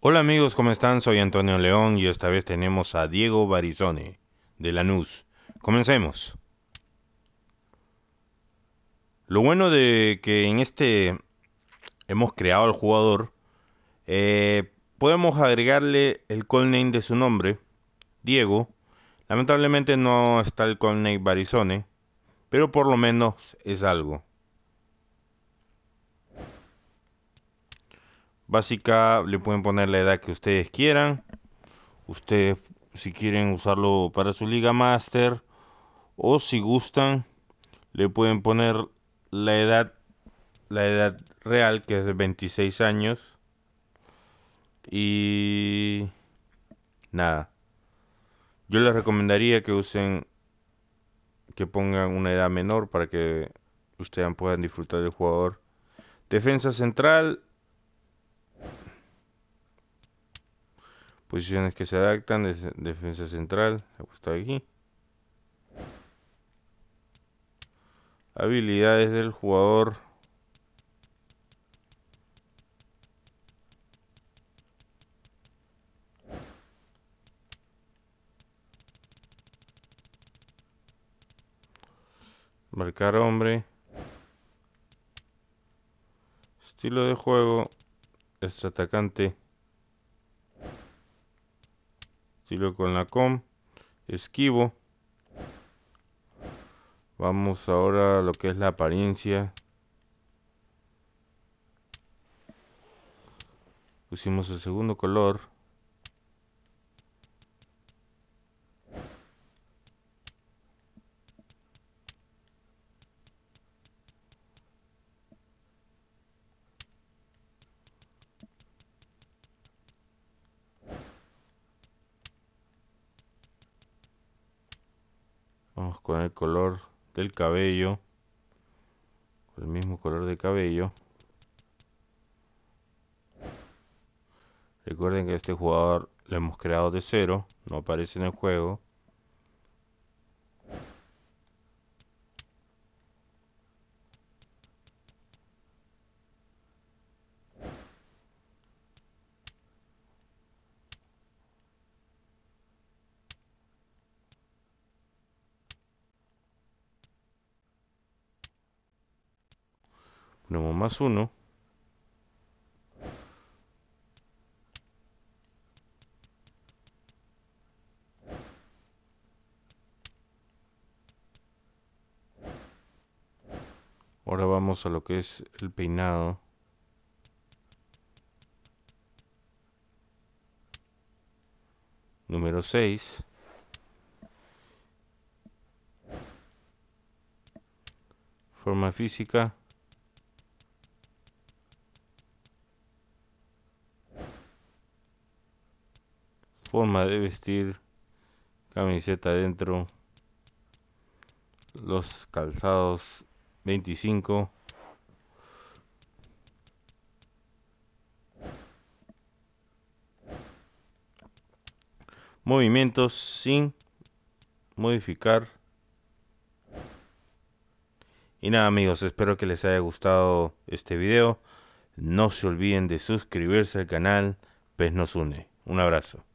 Hola amigos, ¿cómo están? Soy Antonio León y esta vez tenemos a Diego Barizone de Lanús. Comencemos. Lo bueno de que en este hemos creado al jugador, eh, podemos agregarle el call name de su nombre, Diego. Lamentablemente no está el call name Barizone, pero por lo menos es algo. básica le pueden poner la edad que ustedes quieran. Ustedes si quieren usarlo para su liga master o si gustan le pueden poner la edad la edad real que es de 26 años y nada. Yo les recomendaría que usen que pongan una edad menor para que ustedes puedan disfrutar del jugador. Defensa central Posiciones que se adaptan, defensa central, está aquí. Habilidades del jugador. Marcar hombre. Estilo de juego. Este atacante estilo con la com, esquivo. Vamos ahora a lo que es la apariencia. Pusimos el segundo color. vamos con el color del cabello con el mismo color de cabello recuerden que este jugador lo hemos creado de cero no aparece en el juego Gnomo más uno. Ahora vamos a lo que es el peinado. Número 6. Forma física. forma de vestir, camiseta adentro, los calzados 25. Movimientos sin modificar. Y nada amigos, espero que les haya gustado este video. No se olviden de suscribirse al canal, pues nos une. Un abrazo.